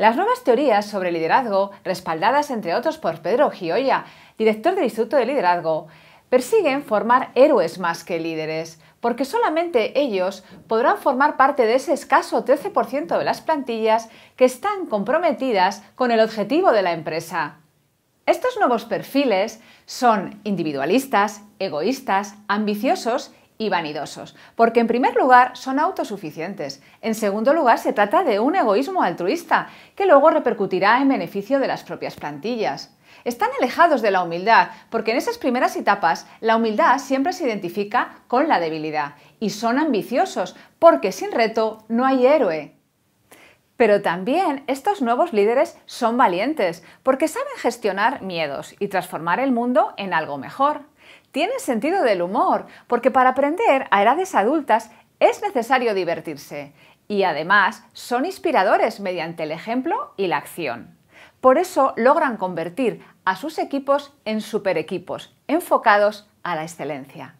Las nuevas teorías sobre liderazgo, respaldadas entre otros por Pedro Gioia, director del Instituto de Liderazgo, persiguen formar héroes más que líderes, porque solamente ellos podrán formar parte de ese escaso 13% de las plantillas que están comprometidas con el objetivo de la empresa. Estos nuevos perfiles son individualistas, egoístas, ambiciosos y vanidosos, porque en primer lugar son autosuficientes, en segundo lugar se trata de un egoísmo altruista, que luego repercutirá en beneficio de las propias plantillas. Están alejados de la humildad, porque en esas primeras etapas la humildad siempre se identifica con la debilidad, y son ambiciosos, porque sin reto no hay héroe. Pero también estos nuevos líderes son valientes, porque saben gestionar miedos y transformar el mundo en algo mejor. Tienen sentido del humor, porque para aprender a edades adultas es necesario divertirse. Y además son inspiradores mediante el ejemplo y la acción. Por eso logran convertir a sus equipos en superequipos, enfocados a la excelencia.